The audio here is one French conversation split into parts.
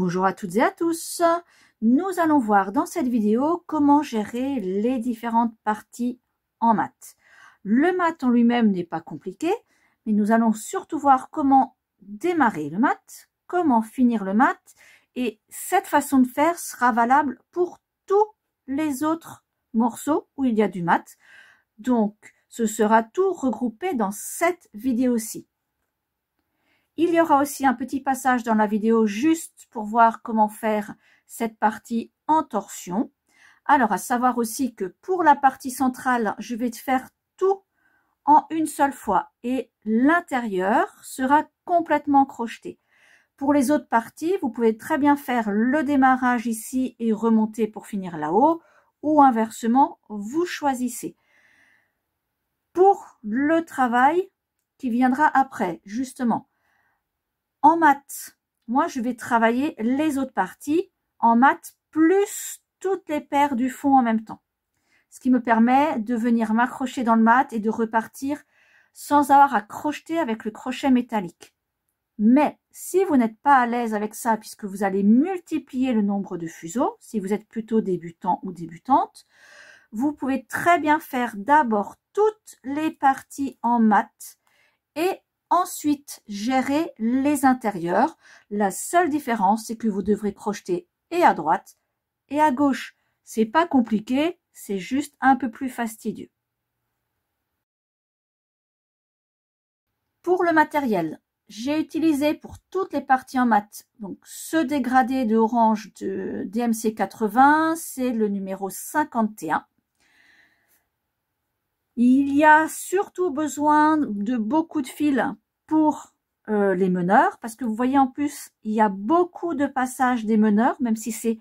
Bonjour à toutes et à tous Nous allons voir dans cette vidéo comment gérer les différentes parties en maths. Le maths en lui-même n'est pas compliqué, mais nous allons surtout voir comment démarrer le maths, comment finir le maths, et cette façon de faire sera valable pour tous les autres morceaux où il y a du maths. Donc, ce sera tout regroupé dans cette vidéo-ci. Il y aura aussi un petit passage dans la vidéo juste pour voir comment faire cette partie en torsion. Alors, à savoir aussi que pour la partie centrale, je vais faire tout en une seule fois et l'intérieur sera complètement crocheté. Pour les autres parties, vous pouvez très bien faire le démarrage ici et remonter pour finir là-haut ou inversement, vous choisissez. Pour le travail qui viendra après, justement, en maths. Moi, je vais travailler les autres parties en maths plus toutes les paires du fond en même temps. Ce qui me permet de venir m'accrocher dans le mat et de repartir sans avoir à crocheter avec le crochet métallique. Mais si vous n'êtes pas à l'aise avec ça, puisque vous allez multiplier le nombre de fuseaux, si vous êtes plutôt débutant ou débutante, vous pouvez très bien faire d'abord toutes les parties en maths et ensuite gérer les intérieurs. La seule différence, c'est que vous devrez projeter et à droite et à gauche. C'est pas compliqué, c'est juste un peu plus fastidieux. Pour le matériel, j'ai utilisé pour toutes les parties en mat, donc ce dégradé de orange de DMC80, c'est le numéro 51. Il y a surtout besoin de beaucoup de fils pour euh, les meneurs, parce que vous voyez en plus, il y a beaucoup de passages des meneurs, même si c'est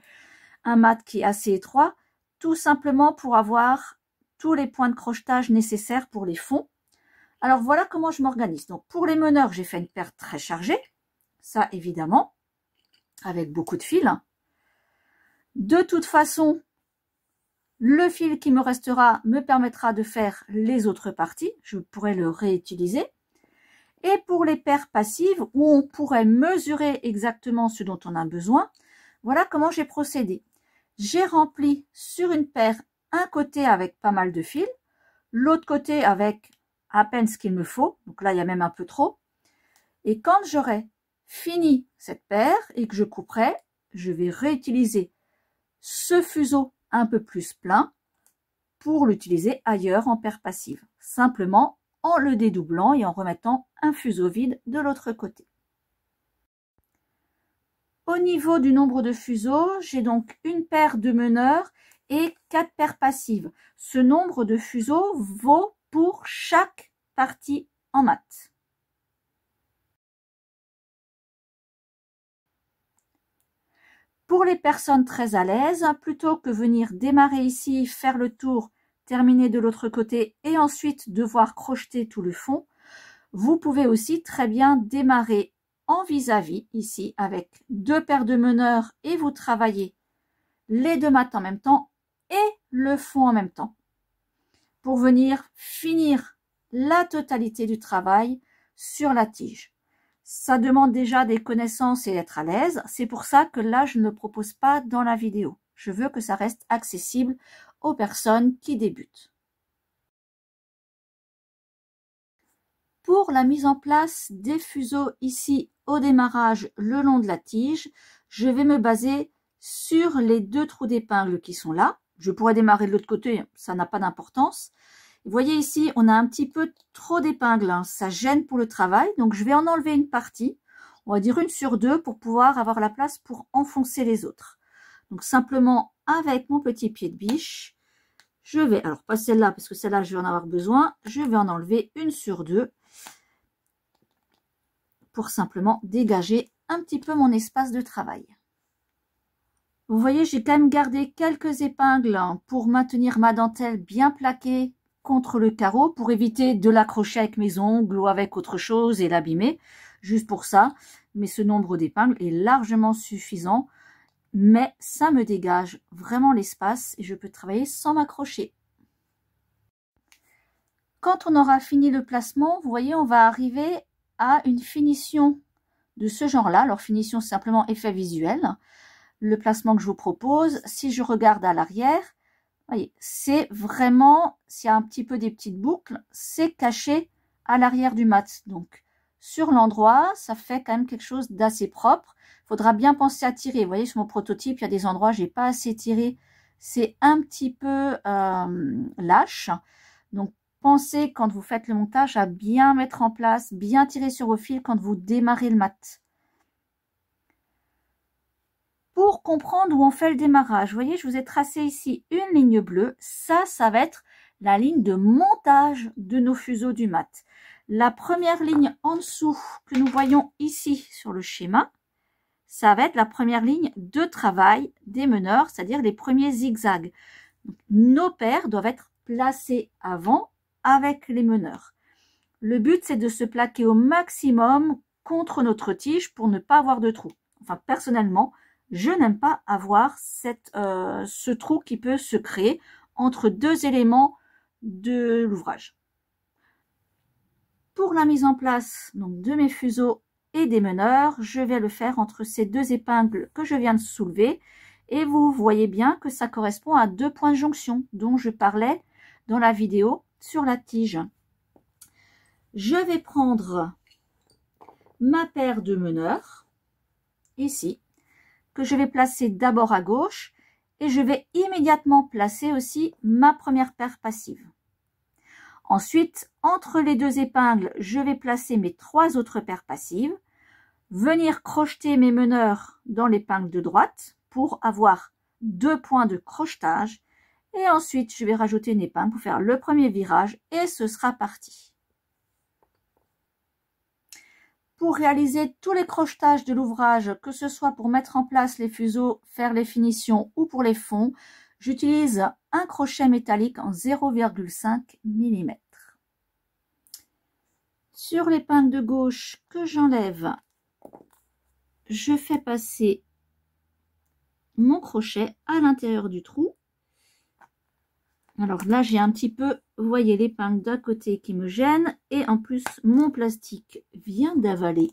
un mat qui est assez étroit, tout simplement pour avoir tous les points de crochetage nécessaires pour les fonds. Alors voilà comment je m'organise. Donc pour les meneurs, j'ai fait une paire très chargée, ça évidemment, avec beaucoup de fils. De toute façon, le fil qui me restera me permettra de faire les autres parties. Je pourrais le réutiliser. Et pour les paires passives, où on pourrait mesurer exactement ce dont on a besoin, voilà comment j'ai procédé. J'ai rempli sur une paire un côté avec pas mal de fil, l'autre côté avec à peine ce qu'il me faut. Donc là, il y a même un peu trop. Et quand j'aurai fini cette paire et que je couperai, je vais réutiliser ce fuseau un peu plus plein pour l'utiliser ailleurs en paire passive, simplement en le dédoublant et en remettant un fuseau vide de l'autre côté. Au niveau du nombre de fuseaux, j'ai donc une paire de meneurs et quatre paires passives. Ce nombre de fuseaux vaut pour chaque partie en maths. Pour les personnes très à l'aise, plutôt que venir démarrer ici, faire le tour, terminer de l'autre côté et ensuite devoir crocheter tout le fond, vous pouvez aussi très bien démarrer en vis-à-vis ici avec deux paires de meneurs et vous travaillez les deux maths en même temps et le fond en même temps pour venir finir la totalité du travail sur la tige. Ça demande déjà des connaissances et être à l'aise. C'est pour ça que là, je ne le propose pas dans la vidéo. Je veux que ça reste accessible aux personnes qui débutent. Pour la mise en place des fuseaux ici au démarrage le long de la tige, je vais me baser sur les deux trous d'épingle qui sont là. Je pourrais démarrer de l'autre côté, ça n'a pas d'importance. Vous voyez ici, on a un petit peu trop d'épingles. Hein. Ça gêne pour le travail. Donc, je vais en enlever une partie. On va dire une sur deux pour pouvoir avoir la place pour enfoncer les autres. Donc, simplement, avec mon petit pied de biche, je vais, alors pas celle-là, parce que celle-là, je vais en avoir besoin. Je vais en enlever une sur deux pour simplement dégager un petit peu mon espace de travail. Vous voyez, j'ai quand même gardé quelques épingles hein, pour maintenir ma dentelle bien plaquée contre le carreau pour éviter de l'accrocher avec mes ongles ou avec autre chose et l'abîmer, juste pour ça. Mais ce nombre d'épingles est largement suffisant, mais ça me dégage vraiment l'espace et je peux travailler sans m'accrocher. Quand on aura fini le placement, vous voyez, on va arriver à une finition de ce genre-là. Alors, finition, simplement effet visuel. Le placement que je vous propose, si je regarde à l'arrière, voyez, c'est vraiment, s'il y a un petit peu des petites boucles, c'est caché à l'arrière du mat. Donc, sur l'endroit, ça fait quand même quelque chose d'assez propre. Il Faudra bien penser à tirer. Vous voyez, sur mon prototype, il y a des endroits, j'ai pas assez tiré. C'est un petit peu euh, lâche. Donc, pensez quand vous faites le montage à bien mettre en place, bien tirer sur vos fils quand vous démarrez le mat pour comprendre où on fait le démarrage. Vous voyez, je vous ai tracé ici une ligne bleue. Ça, ça va être la ligne de montage de nos fuseaux du mat. La première ligne en dessous que nous voyons ici sur le schéma, ça va être la première ligne de travail des meneurs, c'est-à-dire les premiers zigzags. nos paires doivent être placées avant avec les meneurs. Le but, c'est de se plaquer au maximum contre notre tige pour ne pas avoir de trou. Enfin, personnellement, je n'aime pas avoir euh, ce trou qui peut se créer entre deux éléments de l'ouvrage. Pour la mise en place donc, de mes fuseaux et des meneurs, je vais le faire entre ces deux épingles que je viens de soulever. Et vous voyez bien que ça correspond à deux points de jonction dont je parlais dans la vidéo sur la tige. Je vais prendre ma paire de meneurs, ici, que je vais placer d'abord à gauche et je vais immédiatement placer aussi ma première paire passive. Ensuite, entre les deux épingles, je vais placer mes trois autres paires passives, venir crocheter mes meneurs dans l'épingle de droite pour avoir deux points de crochetage et ensuite je vais rajouter une épingle pour faire le premier virage et ce sera parti. pour réaliser tous les crochetages de l'ouvrage, que ce soit pour mettre en place les fuseaux, faire les finitions ou pour les fonds, j'utilise un crochet métallique en 0,5 mm. Sur l'épingle de gauche que j'enlève, je fais passer mon crochet à l'intérieur du trou alors là, j'ai un petit peu, vous voyez l'épingle d'un côté qui me gêne. Et en plus, mon plastique vient d'avaler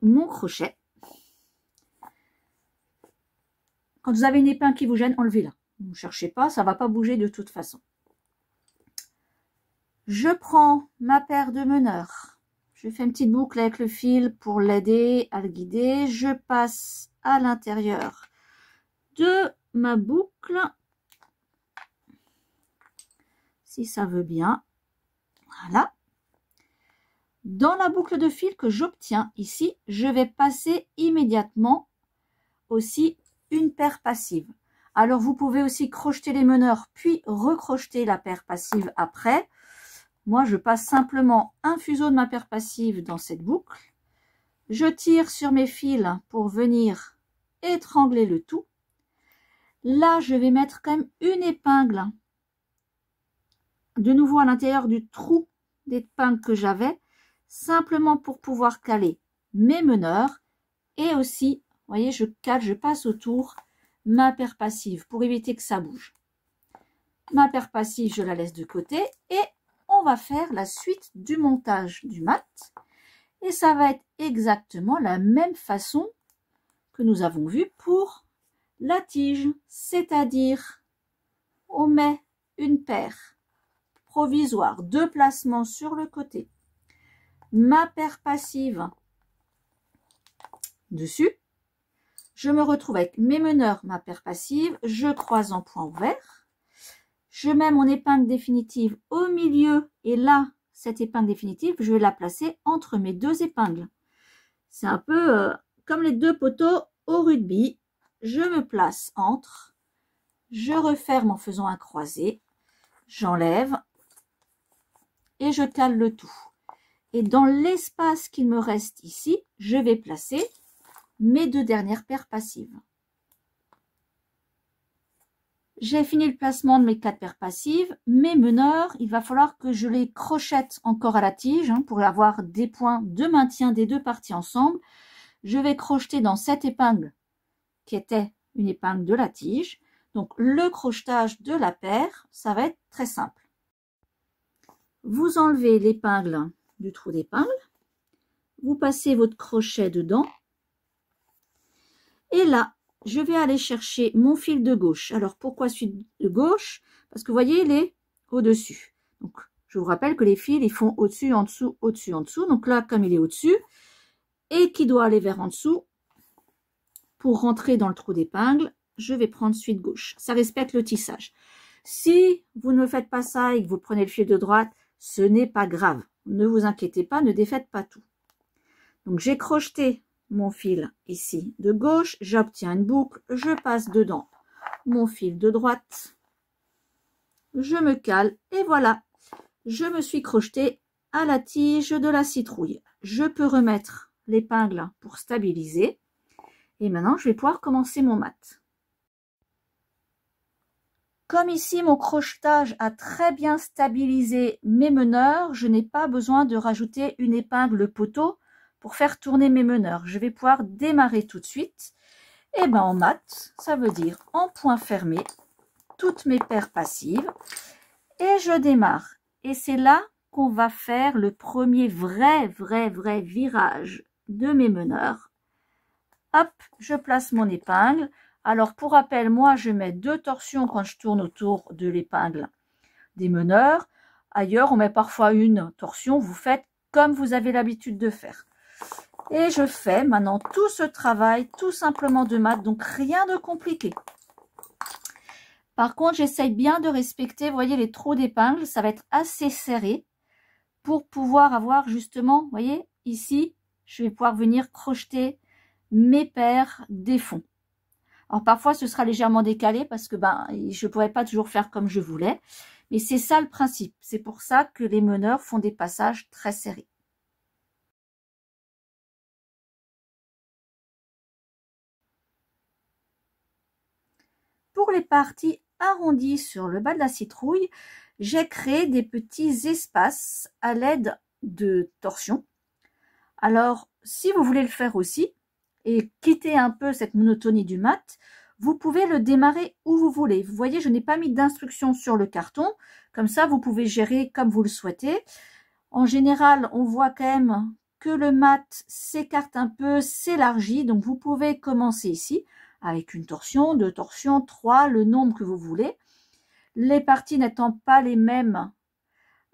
mon crochet. Quand vous avez une épingle qui vous gêne, enlevez-la. Ne cherchez pas, ça ne va pas bouger de toute façon. Je prends ma paire de meneurs. Je fais une petite boucle avec le fil pour l'aider à le guider. Je passe à l'intérieur de ma boucle si ça veut bien. Voilà. Dans la boucle de fil que j'obtiens ici, je vais passer immédiatement aussi une paire passive. Alors, vous pouvez aussi crocheter les meneurs, puis recrocheter la paire passive après. Moi, je passe simplement un fuseau de ma paire passive dans cette boucle. Je tire sur mes fils pour venir étrangler le tout. Là, je vais mettre quand même une épingle de nouveau à l'intérieur du trou des pins que j'avais, simplement pour pouvoir caler mes meneurs et aussi, vous voyez, je cale, je passe autour ma paire passive pour éviter que ça bouge. Ma paire passive, je la laisse de côté et on va faire la suite du montage du mat. Et ça va être exactement la même façon que nous avons vu pour la tige, c'est-à-dire on met une paire provisoire, deux placements sur le côté, ma paire passive dessus. Je me retrouve avec mes meneurs, ma paire passive, je croise en point ouvert. Je mets mon épingle définitive au milieu et là, cette épingle définitive, je vais la placer entre mes deux épingles. C'est un peu euh, comme les deux poteaux au rugby. Je me place entre, je referme en faisant un croisé, j'enlève, et je cale le tout. Et dans l'espace qu'il me reste ici, je vais placer mes deux dernières paires passives. J'ai fini le placement de mes quatre paires passives. Mes meneurs, il va falloir que je les crochette encore à la tige hein, pour avoir des points de maintien des deux parties ensemble. Je vais crocheter dans cette épingle qui était une épingle de la tige. Donc le crochetage de la paire, ça va être très simple. Vous enlevez l'épingle du trou d'épingle, vous passez votre crochet dedans, et là, je vais aller chercher mon fil de gauche. Alors, pourquoi suite de gauche Parce que vous voyez, il est au-dessus. Donc, je vous rappelle que les fils, ils font au-dessus, en dessous, au-dessus, en dessous. Donc là, comme il est au-dessus, et qui doit aller vers en dessous, pour rentrer dans le trou d'épingle, je vais prendre suite gauche. Ça respecte le tissage. Si vous ne faites pas ça et que vous prenez le fil de droite, ce n'est pas grave. Ne vous inquiétez pas, ne défaites pas tout. Donc j'ai crocheté mon fil ici de gauche, j'obtiens une boucle, je passe dedans mon fil de droite, je me cale et voilà, je me suis crocheté à la tige de la citrouille. Je peux remettre l'épingle pour stabiliser et maintenant je vais pouvoir commencer mon mat. Comme ici, mon crochetage a très bien stabilisé mes meneurs, je n'ai pas besoin de rajouter une épingle poteau pour faire tourner mes meneurs. Je vais pouvoir démarrer tout de suite. Et eh ben en mat, ça veut dire en point fermé, toutes mes paires passives. Et je démarre. Et c'est là qu'on va faire le premier vrai, vrai, vrai virage de mes meneurs. Hop, je place mon épingle. Alors pour rappel, moi je mets deux torsions quand je tourne autour de l'épingle des meneurs. Ailleurs, on met parfois une torsion. Vous faites comme vous avez l'habitude de faire. Et je fais maintenant tout ce travail tout simplement de maths, donc rien de compliqué. Par contre, j'essaye bien de respecter, vous voyez, les trous d'épingle, ça va être assez serré pour pouvoir avoir justement, vous voyez, ici, je vais pouvoir venir crocheter mes paires des fonds. Alors parfois, ce sera légèrement décalé parce que ben, je ne pourrais pas toujours faire comme je voulais. Mais c'est ça le principe. C'est pour ça que les meneurs font des passages très serrés. Pour les parties arrondies sur le bas de la citrouille, j'ai créé des petits espaces à l'aide de torsions. Alors, si vous voulez le faire aussi, et quitter un peu cette monotonie du mat, vous pouvez le démarrer où vous voulez. Vous voyez, je n'ai pas mis d'instructions sur le carton. Comme ça, vous pouvez gérer comme vous le souhaitez. En général, on voit quand même que le mat s'écarte un peu, s'élargit. Donc, vous pouvez commencer ici avec une torsion, deux torsions, trois, le nombre que vous voulez. Les parties n'étant pas les mêmes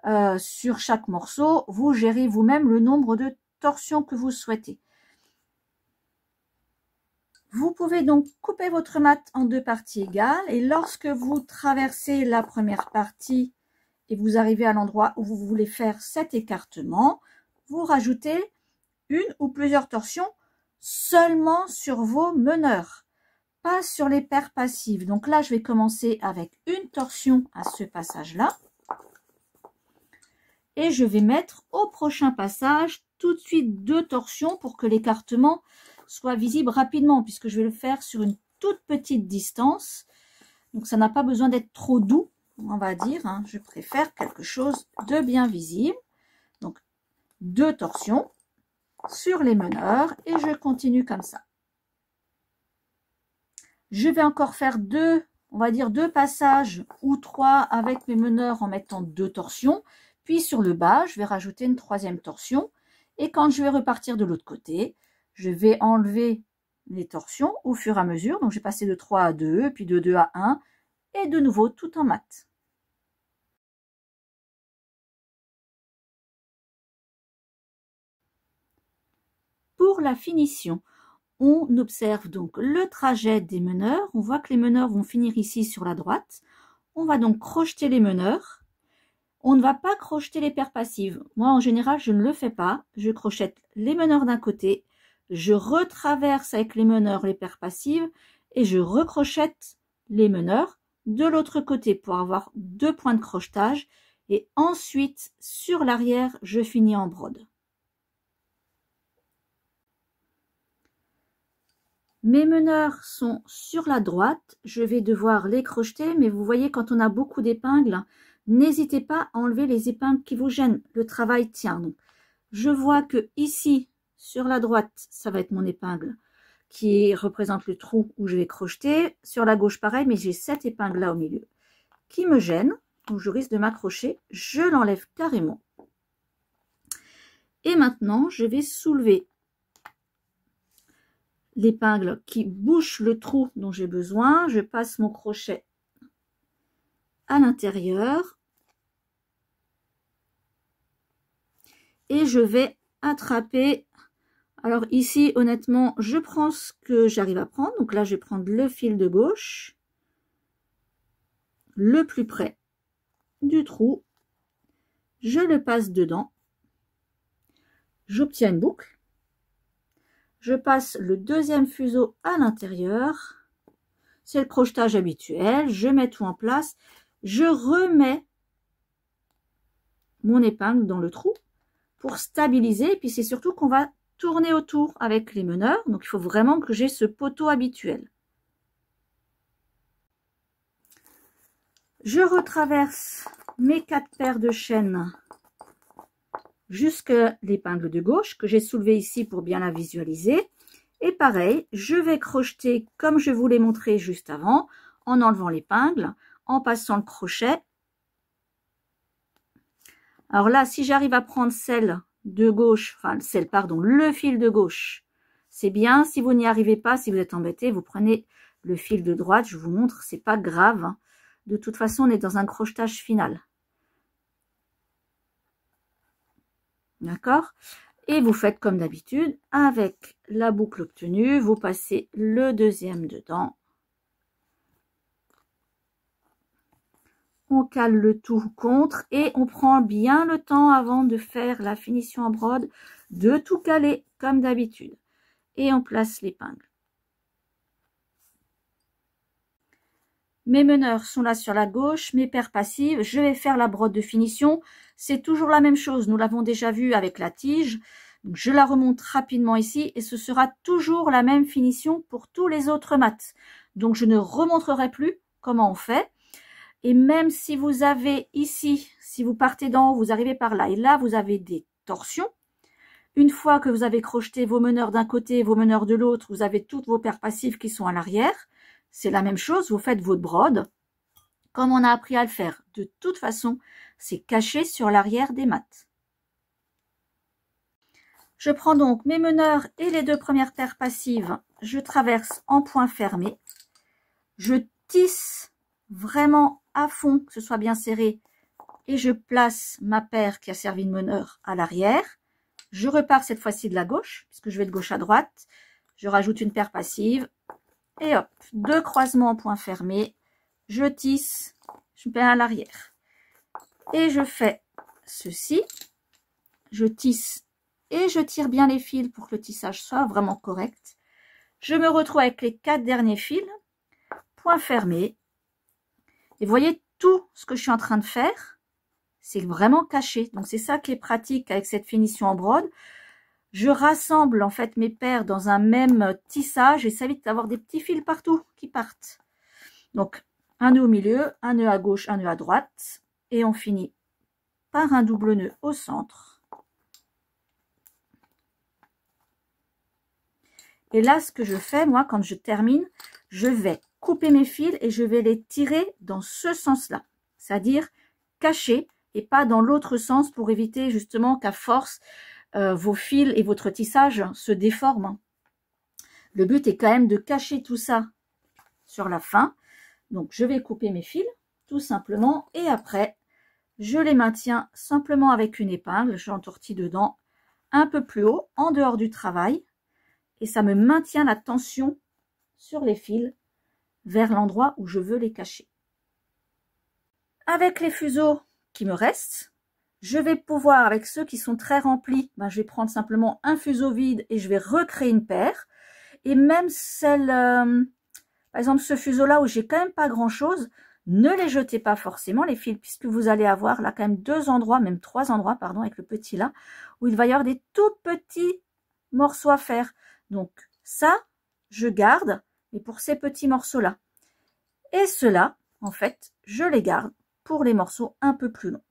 euh, sur chaque morceau, vous gérez vous-même le nombre de torsions que vous souhaitez. Vous pouvez donc couper votre mat en deux parties égales et lorsque vous traversez la première partie et vous arrivez à l'endroit où vous voulez faire cet écartement, vous rajoutez une ou plusieurs torsions seulement sur vos meneurs, pas sur les paires passives. Donc là, je vais commencer avec une torsion à ce passage-là. Et je vais mettre au prochain passage tout de suite deux torsions pour que l'écartement soit visible rapidement, puisque je vais le faire sur une toute petite distance. Donc ça n'a pas besoin d'être trop doux, on va dire. Hein. Je préfère quelque chose de bien visible. Donc deux torsions sur les meneurs et je continue comme ça. Je vais encore faire deux, on va dire deux passages ou trois avec mes meneurs en mettant deux torsions. Puis sur le bas, je vais rajouter une troisième torsion. Et quand je vais repartir de l'autre côté, je vais enlever les torsions au fur et à mesure. Donc j'ai passé de 3 à 2, puis de 2 à 1, et de nouveau tout en mat. Pour la finition, on observe donc le trajet des meneurs. On voit que les meneurs vont finir ici sur la droite. On va donc crocheter les meneurs. On ne va pas crocheter les paires passives. Moi, en général, je ne le fais pas. Je crochette les meneurs d'un côté je retraverse avec les meneurs les paires passives et je recrochette les meneurs de l'autre côté pour avoir deux points de crochetage et ensuite sur l'arrière je finis en brode. Mes meneurs sont sur la droite, je vais devoir les crocheter, mais vous voyez quand on a beaucoup d'épingles, n'hésitez pas à enlever les épingles qui vous gênent, le travail tient. Donc, je vois que ici sur la droite, ça va être mon épingle qui représente le trou où je vais crocheter. Sur la gauche, pareil, mais j'ai cette épingle là au milieu qui me gêne, donc je risque de m'accrocher. Je l'enlève carrément. Et maintenant, je vais soulever l'épingle qui bouche le trou dont j'ai besoin. Je passe mon crochet à l'intérieur. Et je vais attraper alors ici, honnêtement, je prends ce que j'arrive à prendre. Donc là, je vais prendre le fil de gauche, le plus près du trou. Je le passe dedans. J'obtiens une boucle. Je passe le deuxième fuseau à l'intérieur. C'est le projetage habituel. Je mets tout en place. Je remets mon épingle dans le trou pour stabiliser. Et puis c'est surtout qu'on va tourner autour avec les meneurs. Donc, il faut vraiment que j'ai ce poteau habituel. Je retraverse mes quatre paires de chaînes jusqu'à l'épingle de gauche que j'ai soulevée ici pour bien la visualiser. Et pareil, je vais crocheter comme je vous l'ai montré juste avant, en enlevant l'épingle, en passant le crochet. Alors là, si j'arrive à prendre celle de gauche, enfin celle, pardon, le fil de gauche, c'est bien. Si vous n'y arrivez pas, si vous êtes embêté, vous prenez le fil de droite. Je vous montre, c'est pas grave. Hein. De toute façon, on est dans un crochetage final. D'accord Et vous faites comme d'habitude, avec la boucle obtenue, vous passez le deuxième dedans on cale le tout contre et on prend bien le temps avant de faire la finition en brode de tout caler comme d'habitude et on place l'épingle. Mes meneurs sont là sur la gauche, mes paires passives, je vais faire la brode de finition. C'est toujours la même chose, nous l'avons déjà vu avec la tige. je la remonte rapidement ici et ce sera toujours la même finition pour tous les autres mats. Donc je ne remontrerai plus comment on fait. Et même si vous avez ici, si vous partez d'en haut, vous arrivez par là, et là, vous avez des torsions. Une fois que vous avez crocheté vos meneurs d'un côté vos meneurs de l'autre, vous avez toutes vos paires passives qui sont à l'arrière. C'est la même chose, vous faites votre brode, comme on a appris à le faire. De toute façon, c'est caché sur l'arrière des maths. Je prends donc mes meneurs et les deux premières paires passives. Je traverse en point fermé. Je tisse vraiment à fond, que ce soit bien serré, et je place ma paire qui a servi de meneur à l'arrière. Je repars cette fois-ci de la gauche, puisque je vais de gauche à droite. Je rajoute une paire passive, et hop, deux croisements en point fermé. Je tisse, je mets à l'arrière. Et je fais ceci. Je tisse et je tire bien les fils pour que le tissage soit vraiment correct. Je me retrouve avec les quatre derniers fils, point fermé, et vous voyez, tout ce que je suis en train de faire, c'est vraiment caché. Donc, c'est ça qui est pratique avec cette finition en brode. Je rassemble en fait mes paires dans un même tissage et ça évite d'avoir des petits fils partout qui partent. Donc, un nœud au milieu, un nœud à gauche, un nœud à droite. Et on finit par un double nœud au centre. Et là, ce que je fais, moi, quand je termine, je vais couper mes fils et je vais les tirer dans ce sens-là, c'est-à-dire cacher et pas dans l'autre sens pour éviter justement qu'à force euh, vos fils et votre tissage se déforment. Hein. Le but est quand même de cacher tout ça sur la fin. Donc je vais couper mes fils tout simplement et après je les maintiens simplement avec une épingle, j'entortille dedans un peu plus haut en dehors du travail et ça me maintient la tension sur les fils vers l'endroit où je veux les cacher. Avec les fuseaux qui me restent, je vais pouvoir, avec ceux qui sont très remplis, ben, je vais prendre simplement un fuseau vide et je vais recréer une paire. Et même celle, euh, par exemple ce fuseau-là où j'ai quand même pas grand-chose, ne les jetez pas forcément les fils, puisque vous allez avoir là quand même deux endroits, même trois endroits, pardon, avec le petit là, où il va y avoir des tout petits morceaux à faire. Donc ça, je garde et pour ces petits morceaux-là. Et cela, en fait, je les garde pour les morceaux un peu plus longs.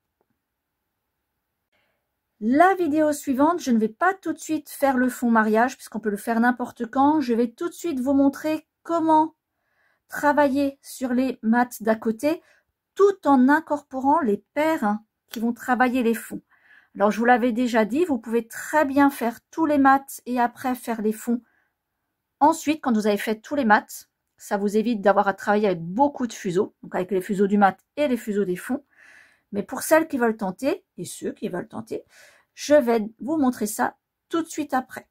La vidéo suivante, je ne vais pas tout de suite faire le fond mariage puisqu'on peut le faire n'importe quand. Je vais tout de suite vous montrer comment travailler sur les mats d'à côté tout en incorporant les paires hein, qui vont travailler les fonds. Alors je vous l'avais déjà dit, vous pouvez très bien faire tous les mats et après faire les fonds Ensuite, quand vous avez fait tous les maths, ça vous évite d'avoir à travailler avec beaucoup de fuseaux, donc avec les fuseaux du mat et les fuseaux des fonds. Mais pour celles qui veulent tenter, et ceux qui veulent tenter, je vais vous montrer ça tout de suite après.